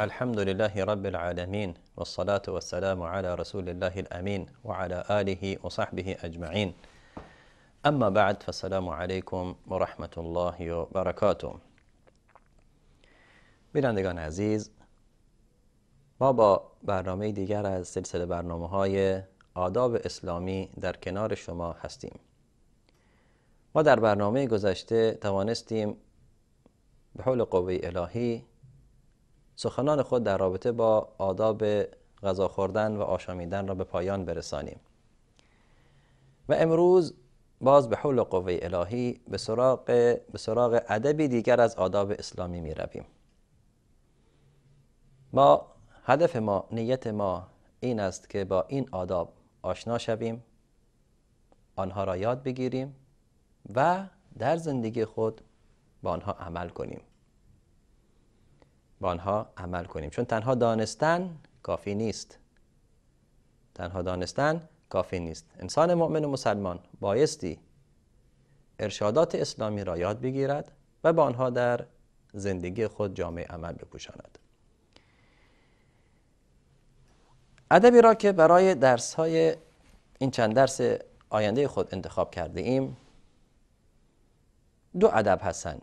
الحمد لله رب العالمين والصلاة والسلام على رسول الله الأمين وعلى آله وصحبه أجمعين اما بعد فالسلام عليكم ورحمة الله وبركاته بینندگان عزیز ما با برنامه دیگر از سلسله برنامه های آداب اسلامی در کنار شما هستیم ما در برنامه گذشته توانستیم به حول قوه الهی سخنان خود در رابطه با آداب غذا خوردن و آشامیدن را به پایان برسانیم و امروز باز به حول قوه الهی به سراغ به سراغ ادبی دیگر از آداب اسلامی می رویم ما هدف ما نیت ما این است که با این آداب آشنا شویم آنها را یاد بگیریم و در زندگی خود با آنها عمل کنیم با آنها عمل کنیم چون تنها دانستن کافی نیست تنها دانستن کافی نیست انسان مؤمن و مسلمان بایستی ارشادات اسلامی را یاد بگیرد و با آنها در زندگی خود جامعه عمل بپوشاند ادبی را که برای درس های این چند درس آینده خود انتخاب کرده ایم دو ادب هستند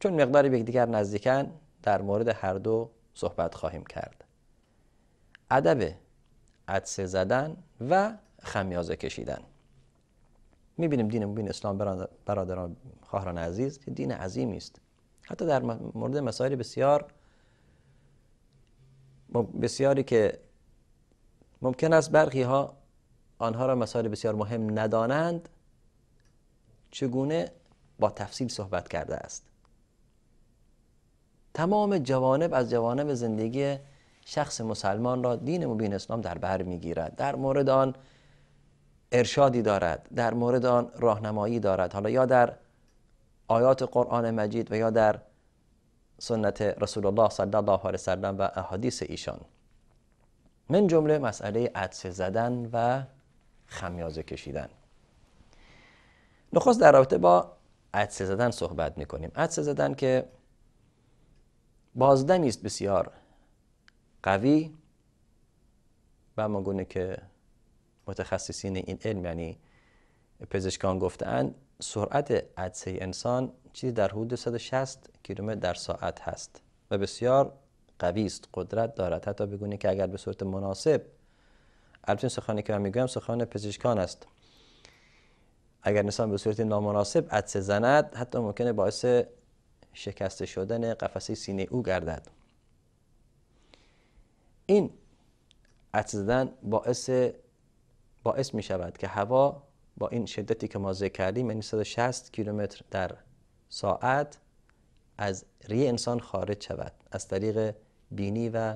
چون مقداری به یکدیگر نزدیکن در مورد هر دو صحبت خواهیم کرد ادب عدسه زدن و خمیازه کشیدن میبینیم دین مبین اسلام برادران خواهران عزیز دین عظیمی است حتی در مورد مسائل بسیار بسیاری که ممکن است برخی ها آنها را مسائل بسیار مهم ندانند چگونه با تفصیل صحبت کرده است تمام جوانب از جوانب زندگی شخص مسلمان را دین مبین اسلام در بر میگیرد در مورد آن ارشادی دارد در مورد آن راهنمایی دارد حالا یا در آیات قرآن مجید و یا در سنت رسول الله صلی الله علیه وسلم و احادیث ایشان من جمله مسئله عدس زدن و خمیازه کشیدن نخست در رابطه با عدس زدن صحبت میکنیم عدس زدن که بازدمی است بسیار قوی و مگونه گونه که متخصصین این علم یعنی پزشکان گفتن سرعت عدسه انسان چیزی در حدود 160 کیلومتر در ساعت هست و بسیار قوی است قدرت دارد حتی بگونه که اگر به صورت مناسب البته سخنی که من میگویم سخن پزشکان است اگر انسان به صورت نامناسب عدسه زند حتی ممکنه باعث شکسته شدن قفسه سینه او گردد این عطس باعث باعث می شود که هوا با این شدتی که ما ذکر کردیم یعنی 160 کیلومتر در ساعت از ریه انسان خارج شود از طریق بینی و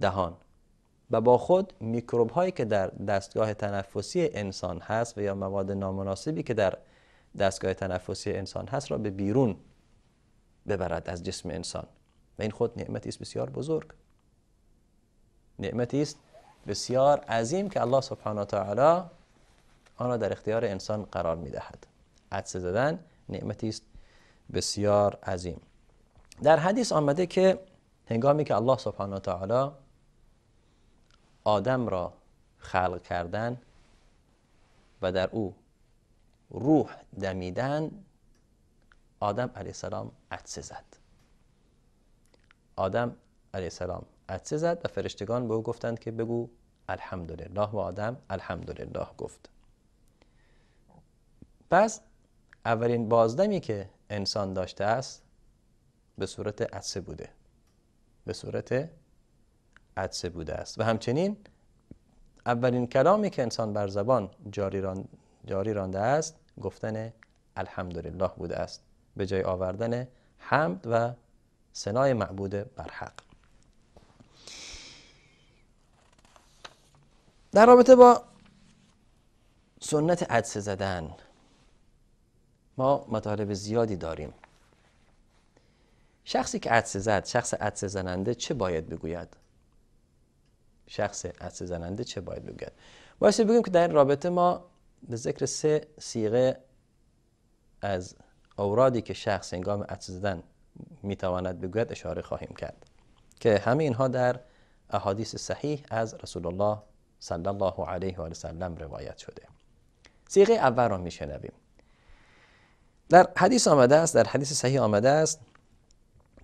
دهان و با خود میکروب هایی که در دستگاه تنفسی انسان هست و یا مواد نامناسبی که در دستگاه تنفسی انسان هست را به بیرون ببرد از جسم انسان و این خود نعمتی است بسیار بزرگ نعمتی است بسیار عظیم که الله سبحانه و تعالی آن را در اختیار انسان قرار میدهد عدس زدن نعمتی است بسیار عظیم در حدیث آمده که هنگامی که الله سبحانه و تعالی آدم را خلق کردن و در او روح دمیدن آدم علیه السلام عدسه زد آدم علیه السلام عدسه زد و فرشتگان به او گفتند که بگو الحمدلله و آدم الحمدلله گفت پس اولین بازدمی که انسان داشته است به صورت عدسه بوده به صورت عدسه بوده است و همچنین اولین کلامی که انسان بر زبان جاری, ران... جاری رانده است گفتن الحمدلله بوده است به جای آوردن حمد و سنای معبود برحق در رابطه با سنت عدس زدن ما مطالب زیادی داریم شخصی که عدس زد شخص عدس زننده چه باید بگوید شخص عدس زننده چه باید بگوید باید بگویم که در این رابطه ما به ذکر سه سیغه از اورادی که شخص هنگام می تواند بگوید اشاره خواهیم کرد که همه اینها در احادیث صحیح از رسول الله صلی الله علیه و سلم روایت شده سیغه اول را میشنویم در حدیث آمده است در حدیث صحیح آمده است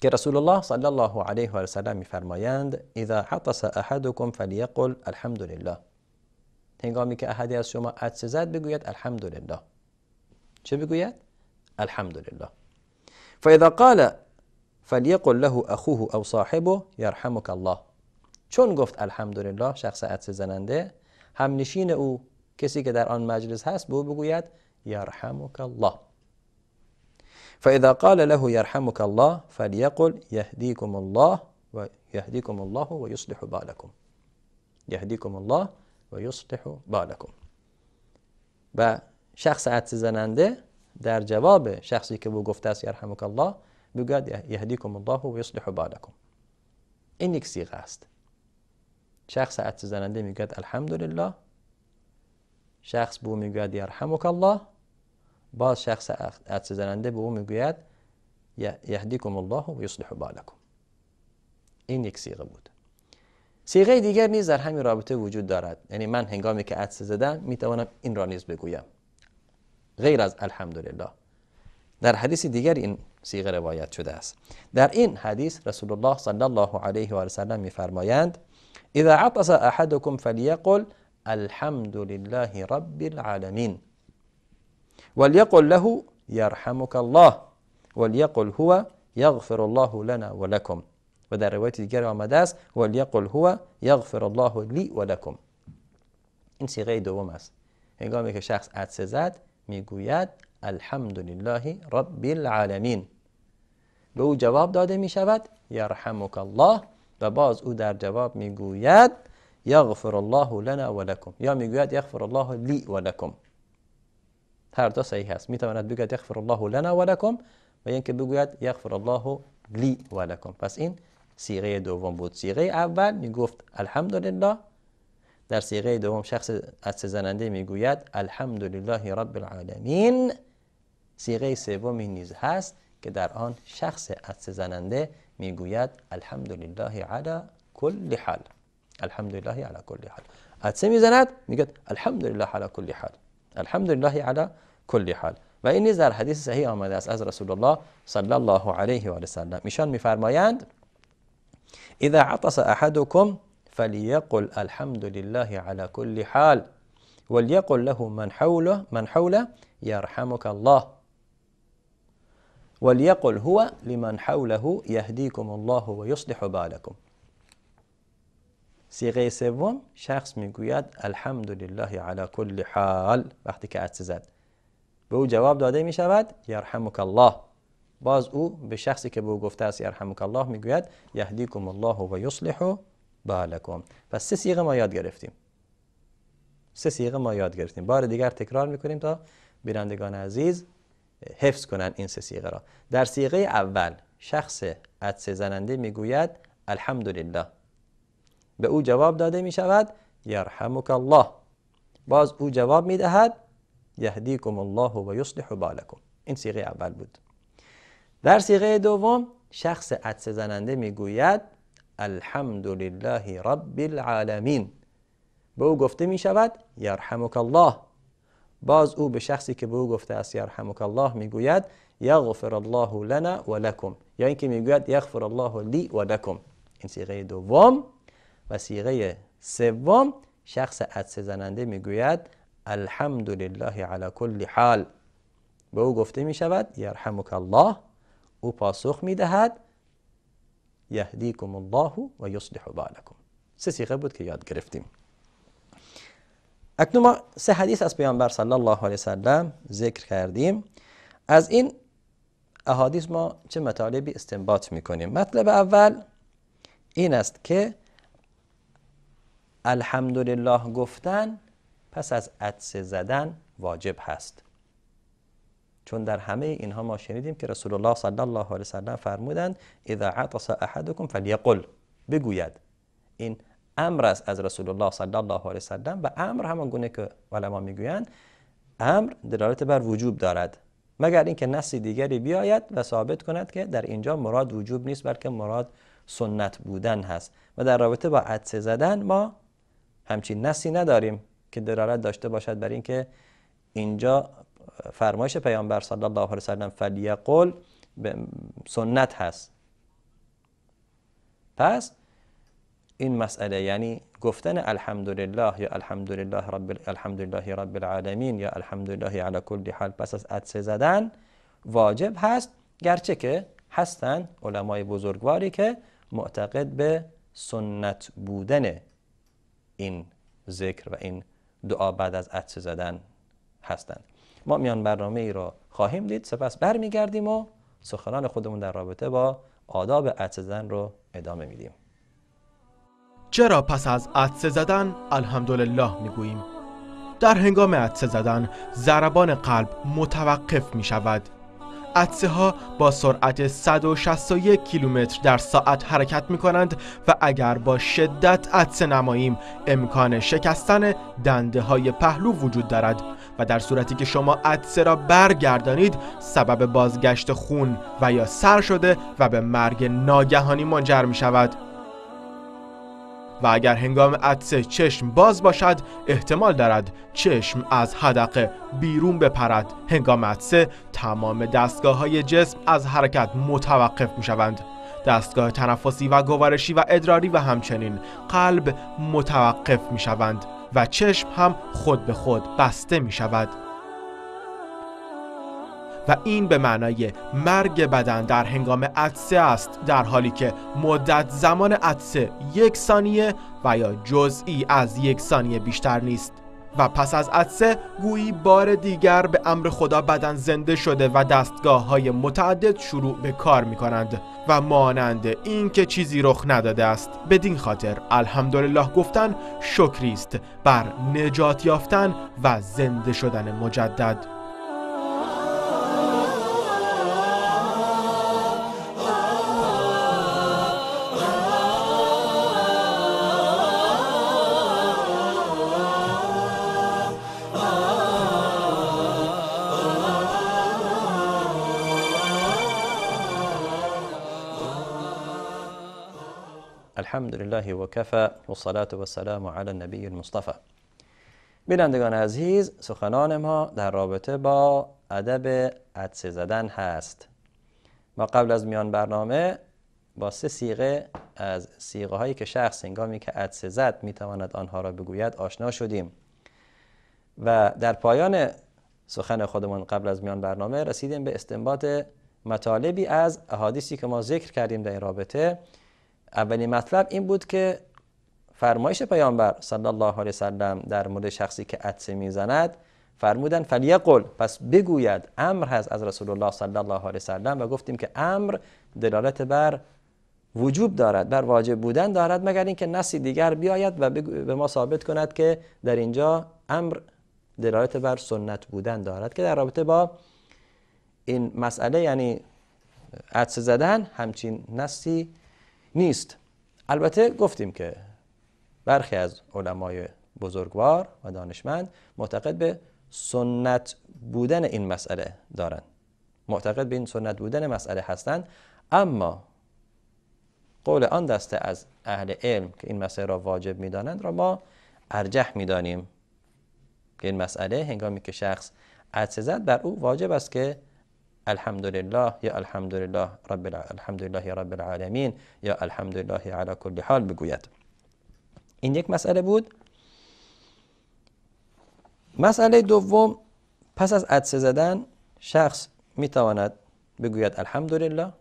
که رسول الله صلی الله علیه و سلم فرمایند اذا حطس احدکم فلیقل الحمد لله هنگامی که احدی از شما عطس زد بگوید لله چه بگوید الحمد لله فإذا قال فليقل له أخوه أو صاحبه يرحمك الله چون گفت لله شخص عطسه زننده همنشین او کسی که در آن مجلس هست به او بگوید يرحمك الله فإذا قال له يرحمك الله فليقل يهديكم الله ويهديكم الله ويصلح بالكم يهديكم الله ويصلح بالكم بالکم و شخص عطسه زننده در جواب شخصی که او گفته است یرحمک الله بگوید یهدیکم الله و یصلح بالکم این یک سیغه است شخص عدس زننده میگوید الحمدلله شخص به او میگوید یرحمک الله باز شخص عدس زننده به او میگوید یهدیکم الله و یصلح بالکم این یک سیغه بود سیغه دیگر نیز در همین رابطه وجود دارد یعنی من هنگامی که عدس زدم میتوانم این را نیز بگویم غیر از الحمدلله در حدیث دیگر این سیغه روایت شده است در این حدیث رسول الله صلی الله علیه و سلم می فرمایند اذا عطس احدكم فليقل الحمد لله رب العالمين وليقل له يرحمك الله وليقل هو يغفر الله لنا ولكم و رواية روایت دیگر آمده وليقل هو يغفر الله لي ولكم این سیغه دوم است هنگامی که شخص عدسه زد میگوید الحمد لله رب العالمین به او جواب داده می شود یرحمک الله و باز او در جواب میگوید یغفر الله لنا ولکم. یا میگوید یغفر الله لی ولکم. هر دو صحیح است می تواند بگوید یغفر الله لنا و و اینکه بگوید یغفر الله لی ولکم. پس این سیغه دوم بود سیغه اول می گفت الحمدلله در سیغه دوم شخص عطسه زننده میگوید الحمدلله رب العالمین سیغه سومی نیز هست که در آن شخص عطسه زننده میگوید الحمدلله علی کل حال الحمدلله علی کل حال عطسه میزند الحمد الحمدلله علی کل حال الحمدلله علی کل حال و این نیز در حدیث صحیح آمده است از رسول الله صلی الله علیه و سلم ایشان میفرمایند اذا عطس احدکم فليقل الحمد لله على كل حال وليقل له من حوله من حوله يرحمك الله وليقل هو لمن حوله يهديكم الله ويصلح بالكم سيغي سيفون شخص میگوید الحمد لله على كل حال وقتی که عطسه زد به جواب داده می شود یرحمک الله باز او به شخصی که به او گفته است یرحمک الله میگوید یهدیکم الله و یصلح بالکم پس سه سیغه ما یاد گرفتیم سه سیغه ما یاد گرفتیم بار دیگر تکرار میکنیم تا بینندگان عزیز حفظ کنند این سه سیغه را در سیغه اول شخص عدس زننده میگوید الحمدلله به او جواب داده می شود یرحمک الله باز او جواب میدهد دهد یهدیکم الله و یصلح بالکم این سیغه اول بود در سیغه دوم شخص عدس زننده میگوید الحمد لله رب العالمين به او گفته می شود یرحمک الله باز او به شخصی که به او گفته است یرحمک الله میگوید یغفر الله لنا و لکم یا اینکه میگوید یغفر الله لی و لکم این سیغه دوم و سیغه سوم شخص عدسه زننده میگوید الحمد لله على كل حال به او گفته می شود یرحمک الله او پاسخ می دهد یهدیکم الله و یصلح بالکم سه سیغه بود که یاد گرفتیم اکنون ما سه حدیث از پیامبر صلی الله علیه وسلم ذکر کردیم از این احادیث ما چه مطالبی استنباط میکنیم مطلب اول این است که الحمدلله گفتن پس از عدس زدن واجب هست چون در همه اینها ما شنیدیم که رسول الله صلی الله علیه سلم فرمودند اذا عطس احدکم فلیقل بگوید این امر است از رسول الله صلی الله علیه سلم و امر همان گونه که علما میگویند امر دلالت بر وجوب دارد مگر اینکه نص دیگری بیاید و ثابت کند که در اینجا مراد وجوب نیست بلکه مراد سنت بودن هست و در رابطه با عدسه زدن ما همچین نسی نداریم که دلالت داشته باشد بر اینکه اینجا فرمایش پیامبر صلی الله علیه و سلم فلیقل سنت هست پس این مسئله یعنی گفتن الحمدلله یا الحمدلله رب الحمدلله رب العالمین یا الحمدلله علی کل حال پس از عطسه زدن واجب هست گرچه که هستن علمای بزرگواری که معتقد به سنت بودن این ذکر و این دعا بعد از عطسه زدن هستند ما میان برنامه ای را خواهیم دید سپس برمیگردیم و سخنان خودمون در رابطه با آداب عطسه زدن رو ادامه میدیم چرا پس از عطسه زدن الحمدلله میگوییم در هنگام عطسه زدن ضربان قلب متوقف می شود ها با سرعت 161 کیلومتر در ساعت حرکت می کنند و اگر با شدت عدسه نماییم امکان شکستن دنده های پهلو وجود دارد و در صورتی که شما عدسه را برگردانید سبب بازگشت خون و یا سر شده و به مرگ ناگهانی منجر می شود و اگر هنگام عدسه چشم باز باشد احتمال دارد چشم از حدقه بیرون بپرد هنگام عدسه تمام دستگاه های جسم از حرکت متوقف می شوند دستگاه تنفسی و گوارشی و ادراری و همچنین قلب متوقف می شوند و چشم هم خود به خود بسته می شود و این به معنای مرگ بدن در هنگام عدسه است در حالی که مدت زمان عدسه یک ثانیه و یا جزئی از یک ثانیه بیشتر نیست و پس از عدسه گویی بار دیگر به امر خدا بدن زنده شده و دستگاه های متعدد شروع به کار می کنند و مانند این که چیزی رخ نداده است بدین خاطر الحمدلله گفتن شکریست بر نجات یافتن و زنده شدن مجدد الله و صلات و سلام علی بینندگان عزیز سخنان ما در رابطه با ادب عدسه زدن هست ما قبل از میان برنامه با سه سیغه از سیغه هایی که شخص هنگامی که عدسه زد میتواند آنها را بگوید آشنا شدیم و در پایان سخن خودمان قبل از میان برنامه رسیدیم به استنباط مطالبی از احادیثی که ما ذکر کردیم در این رابطه اولین مطلب این بود که فرمایش پیامبر صلی الله علیه وسلم در مورد شخصی که عطسه میزند فرمودن فلیقل پس بگوید امر هست از رسول الله صلی الله علیه وسلم و گفتیم که امر دلالت بر وجوب دارد بر واجب بودن دارد مگر اینکه نسی دیگر بیاید و به ما ثابت کند که در اینجا امر دلالت بر سنت بودن دارد که در رابطه با این مسئله یعنی عدس زدن همچین نسی نیست البته گفتیم که برخی از علمای بزرگوار و دانشمند معتقد به سنت بودن این مسئله دارند معتقد به این سنت بودن مسئله هستند اما قول آن دسته از اهل علم که این مسئله را واجب میدانند را ما ارجح میدانیم که این مسئله هنگامی که شخص عدسه زد بر او واجب است که الحمد لله یا الحمد لله رب الحمد لله رب العالمین یا الحمد لله علی کل حال بگوید این یک مسئله بود مسئله دوم پس از عدسه زدن شخص میتواند بگوید الحمدلله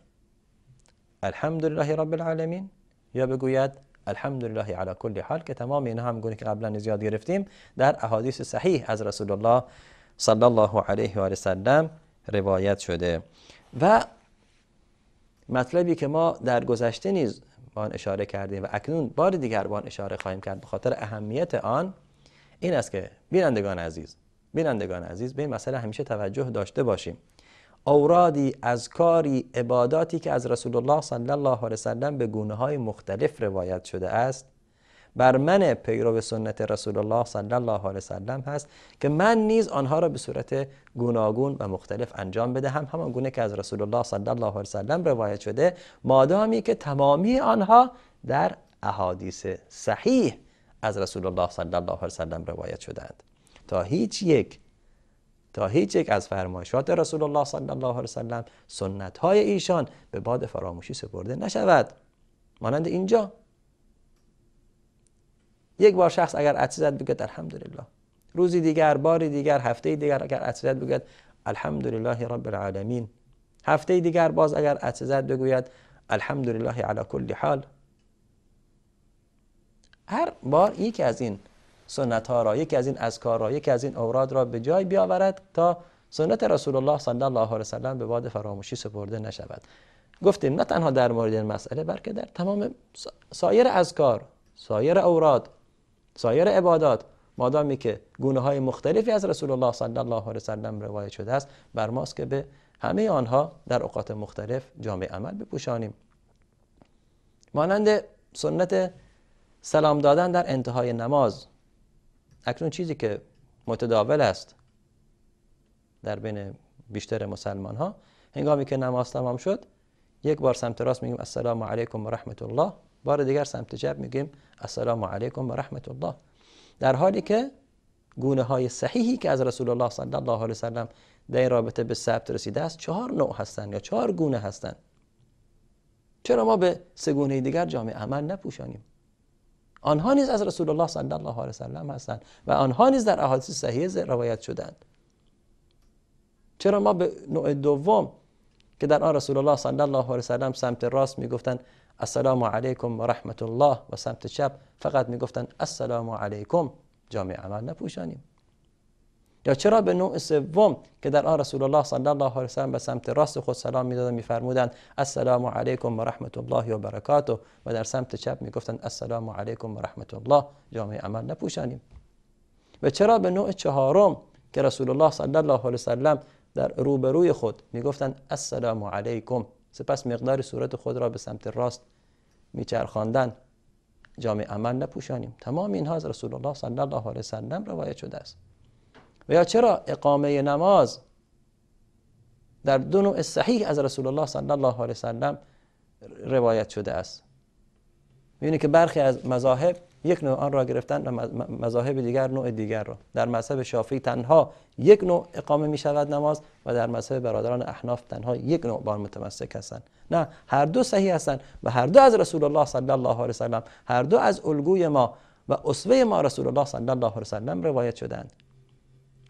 الحمدلله رب العالمین یا بگوید الحمدلله علی کل حال که تمام اینها هم گونه که قبلا زیاد گرفتیم در احادیث صحیح از رسول الله صلی الله علیه و سلم روایت شده و مطلبی که ما در گذشته نیز به آن اشاره کردیم و اکنون بار دیگر به آن اشاره خواهیم کرد به خاطر اهمیت آن این است که بینندگان عزیز بینندگان عزیز به این مسئله همیشه توجه داشته باشیم اورادی از کاری عباداتی که از رسول الله صلی الله علیه سلم به گونه های مختلف روایت شده است بر من پیرو سنت رسول الله صلی الله علیه وسلم هست که من نیز آنها را به صورت گوناگون و مختلف انجام بدهم همان گونه که از رسول الله صلی الله علیه وسلم روایت شده مادامی که تمامی آنها در احادیث صحیح از رسول الله صلی الله علیه وسلم روایت شدند تا هیچ یک تا هیچ یک از فرمایشات رسول الله صلی الله علیه سلم سنت های ایشان به باد فراموشی سپرده نشود مانند اینجا یک بار شخص اگر عطسه زد بگه الحمدلله روزی دیگر باری دیگر هفته دیگر اگر عطسه زد الحمدلله رب العالمین هفته دیگر باز اگر عطسه زد بگوید الحمدلله علی کل حال هر بار یکی از این سنت ها را یکی از این اذکار را یکی از این اوراد را به جای بیاورد تا سنت رسول الله صلی الله علیه سلم به باد فراموشی سپرده نشود گفتیم نه تنها در مورد این مسئله بلکه در تمام سایر اذکار سایر اوراد سایر عبادات مادامی که گونه های مختلفی از رسول الله صلی الله علیه وسلم روایت شده است بر ماست که به همه آنها در اوقات مختلف جامعه عمل بپوشانیم مانند سنت سلام دادن در انتهای نماز اکنون چیزی که متداول است در بین بیشتر مسلمان ها هنگامی که نماز تمام شد یک بار سمت راست میگیم السلام علیکم و رحمت الله بار دیگر سمت چپ میگیم السلام علیکم و رحمت الله در حالی که گونه های صحیحی که از رسول الله صلی الله علیه وسلم در این رابطه به ثبت رسیده است چهار نوع هستند یا چهار گونه هستند چرا ما به سه گونه دیگر جامعه عمل نپوشانیم آنها نیز از رسول الله صلی الله علیه وسلم هستند و آنها نیز در احادیث صحیح روایت شدند چرا ما به نوع دوم که در آن رسول الله صلی الله علیه سمت راست میگفتند السلام علیکم و رحمت الله و سمت چپ فقط میگفتن السلام علیکم جامعه عمل نپوشانیم یا چرا به نوع سوم که در آن رسول الله صلی الله علیه وسلم به سمت راست خود سلام میدادند میفرمودند السلام علیکم و رحمت الله و برکاته و در سمت چپ میگفتند السلام علیکم و رحمت الله جامعه عمل نپوشانیم و چرا به نوع چهارم که رسول الله صلی الله علیه وسلم در روبروی خود میگفتند السلام علیکم سپس مقدار صورت خود را به سمت راست میچرخاندن جامع عمل نپوشانیم تمام اینها از رسول الله صلی الله علیه وسلم روایت شده است و یا چرا اقامه نماز در دو نوع صحیح از رسول الله صلی الله علیه وسلم روایت شده است میبینید که برخی از مذاهب یک نوع آن را گرفتن و مذاهب دیگر نوع دیگر را در مذهب شافعی تنها یک نوع اقامه می شود نماز و در مذهب برادران احناف تنها یک نوع بان متمسک هستند نه هر دو صحیح هستند و هر دو از رسول الله صلی الله علیه وسلم هر دو از الگوی ما و اسوه ما رسول الله صلی الله علیه وسلم روایت شدند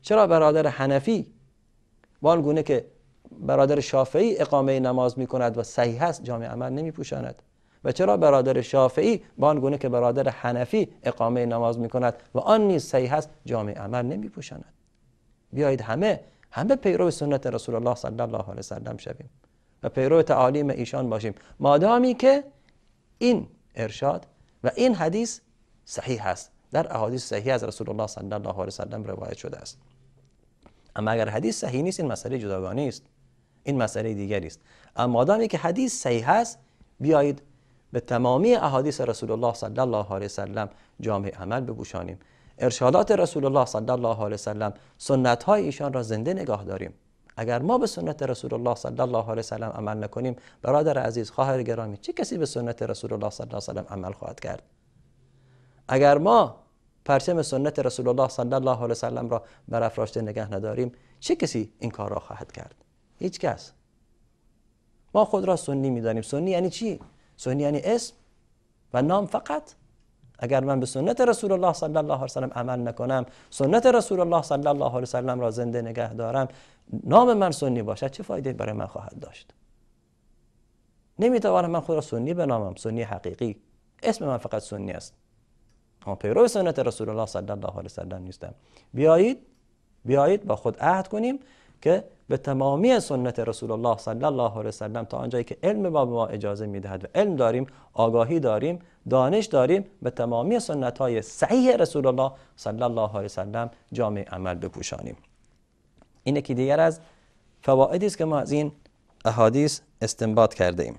چرا برادر حنفی با گونه که برادر شافعی اقامه نماز می کند و صحیح است جامعه عمل نمی پوشاند و چرا برادر شافعی با آن گونه که برادر حنفی اقامه نماز می کند و آن نیز صحیح است جامعه عمل نمی پوشند بیایید همه همه پیرو سنت رسول الله صلی الله علیه وسلم شویم و پیرو تعالیم ایشان باشیم مادامی که این ارشاد و این حدیث صحیح است در احادیث صحیح از رسول الله صلی الله علیه وسلم روایت شده است اما اگر حدیث صحیح نیست این مسئله جداگانه است این مسئله دیگری است اما مادامی که حدیث صحیح است بیایید به تمامی احادیث رسول الله صلی الله علیه وسلم جامع عمل بپوشانیم ارشادات رسول الله صلی الله علیه وسلم سنت های ایشان را زنده نگاه داریم اگر ما به سنت رسول الله صلی الله علیه وسلم عمل نکنیم برادر عزیز خواهر گرامی چه کسی به سنت رسول الله صلی الله علیه وسلم عمل خواهد کرد اگر ما پرچم سنت رسول الله صلی الله علیه وسلم را برافراشته نگه نداریم چه کسی این کار را خواهد کرد هیچ کس ما خود را سنی میدانیم سنی یعنی چی سنی یعنی اسم و نام فقط اگر من به سنت رسول الله صلی الله علیه و سلم عمل نکنم سنت رسول الله صلی الله علیه و سلم را زنده نگه دارم نام من سنی باشد چه فایده برای من خواهد داشت نمیتوانم من خود را سنی نامم، سنی حقیقی اسم من فقط سنی است اما پیرو سنت رسول الله صلی الله علیه و سلم نیستم بیایید بیایید با خود عهد کنیم که به تمامی سنت رسول الله صلی الله علیه وسلم تا آنجایی که علم با ما اجازه میدهد و علم داریم آگاهی داریم دانش داریم به تمامی سنت های صحیح رسول الله صلی الله علیه وسلم جامع عمل بپوشانیم این که دیگر از فوائدی است که ما از این احادیث استنباط کرده ایم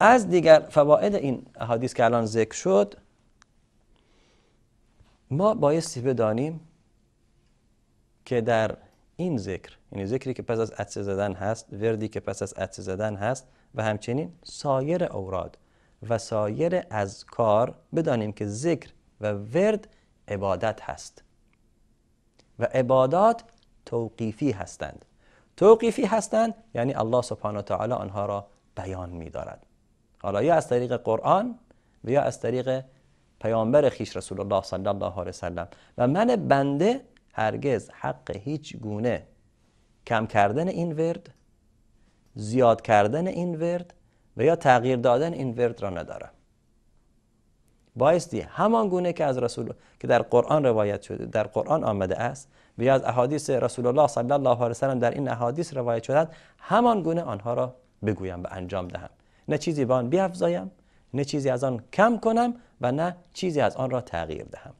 از دیگر فواید این احادیث که الان ذکر شد ما بایستی بدانیم که در این ذکر یعنی ذکری که پس از عطسه زدن هست وردی که پس از عطسه زدن هست و همچنین سایر اوراد و سایر اذکار بدانیم که ذکر و ورد عبادت هست و عبادات توقیفی هستند توقیفی هستند یعنی الله سبحانه و تعالی آنها را بیان می‌دارد حالا یا از طریق قرآن و یا از طریق پیامبر خیش رسول الله صلی الله علیه و سلم و من بنده هرگز حق هیچ گونه کم کردن این ورد زیاد کردن این ورد و یا تغییر دادن این ورد را نداره بایستی همان گونه که از رسول که در قرآن روایت شده در قرآن آمده است و یا از احادیث رسول الله صلی الله علیه و سلم در این احادیث روایت شده همان گونه آنها را بگویم و انجام دهم نه چیزی به آن بیافزایم نه چیزی از آن کم کنم و نه چیزی از آن را تغییر دهم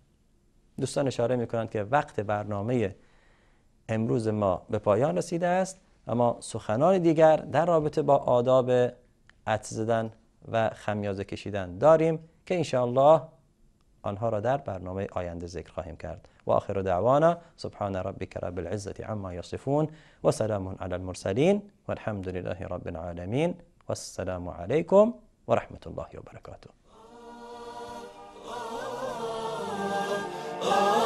دوستان اشاره می کنند که وقت برنامه امروز ما به پایان رسیده است اما سخنان دیگر در رابطه با آداب عطر زدن و خمیازه کشیدن داریم که انشاءالله آنها را در برنامه آینده ذکر خواهیم کرد و آخر دعوانا سبحان ربک رب العزة عما یصفون و سلام علی المرسلین والحمد لله رب العالمین والسلام علیکم و رحمت الله و برکاته Oh.